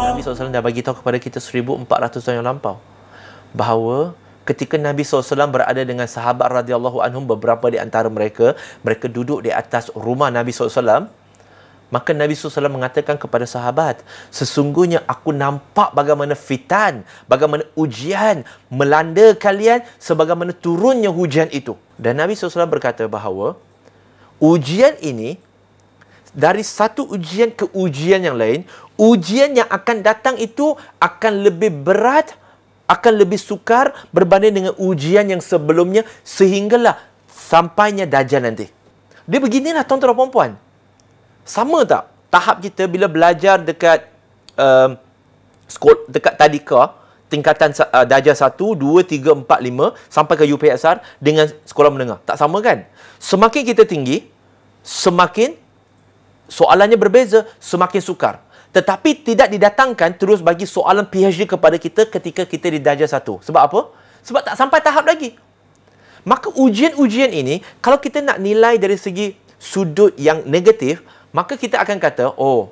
Nabi SAW dah bagi tahu kepada kita 1400 tahun yang lampau bahawa ketika Nabi SAW berada dengan sahabat radhiyallahu anhum beberapa di antara mereka mereka duduk di atas rumah Nabi SAW Maka Nabi SAW mengatakan kepada sahabat, sesungguhnya aku nampak bagaimana fitan, bagaimana ujian melanda kalian sebagaimana turunnya hujan itu. Dan Nabi SAW berkata bahawa, ujian ini dari satu ujian ke ujian yang lain, ujian yang akan datang itu akan lebih berat, akan lebih sukar berbanding dengan ujian yang sebelumnya sehinggalah sampainya dajjal nanti. Dia beginilah tuan-tuan puan-puan. Sama tak tahap kita bila belajar dekat um, sekolah, dekat tadika, tingkatan uh, darjah 1, 2, 3, 4, 5 sampai ke UPSR dengan sekolah menengah. Tak sama kan? Semakin kita tinggi, semakin soalannya berbeza, semakin sukar. Tetapi tidak didatangkan terus bagi soalan PhD kepada kita ketika kita di darjah 1. Sebab apa? Sebab tak sampai tahap lagi. Maka ujian-ujian ini, kalau kita nak nilai dari segi sudut yang negatif, maka kita akan kata, oh,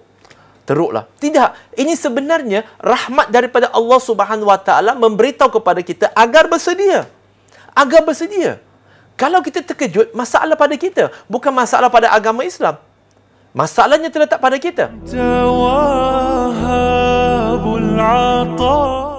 teruk lah Tidak, ini sebenarnya rahmat daripada Allah Subhanahu Wa Taala memberitahu kepada kita agar bersedia. Agar bersedia. Kalau kita terkejut, masalah pada kita, bukan masalah pada agama Islam. Masalahnya terletak pada kita. Tawahabul 'ata